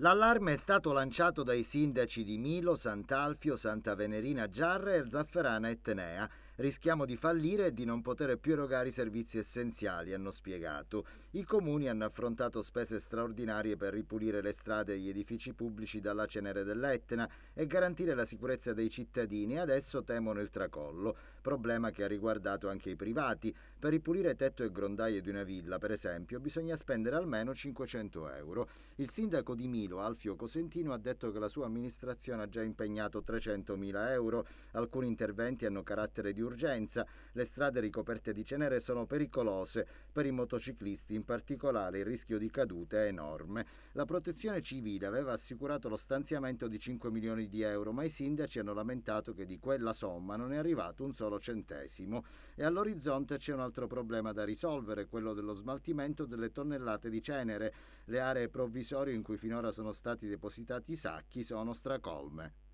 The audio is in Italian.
L'allarme è stato lanciato dai sindaci di Milo, Sant'Alfio, Santa Venerina Giarra e Zafferana Etnea Rischiamo di fallire e di non poter più erogare i servizi essenziali, hanno spiegato. I comuni hanno affrontato spese straordinarie per ripulire le strade e gli edifici pubblici dalla cenere dell'Etna e garantire la sicurezza dei cittadini e adesso temono il tracollo, problema che ha riguardato anche i privati. Per ripulire tetto e grondaie di una villa, per esempio, bisogna spendere almeno 500 euro. Il sindaco di Milo, Alfio Cosentino, ha detto che la sua amministrazione ha già impegnato 300.000 euro. Alcuni interventi hanno carattere di urgenza. Le strade ricoperte di cenere sono pericolose per i motociclisti, in particolare il rischio di cadute è enorme. La protezione civile aveva assicurato lo stanziamento di 5 milioni di euro, ma i sindaci hanno lamentato che di quella somma non è arrivato un solo centesimo. E all'orizzonte c'è un altro problema da risolvere, quello dello smaltimento delle tonnellate di cenere. Le aree provvisorie in cui finora sono stati depositati i sacchi sono stracolme.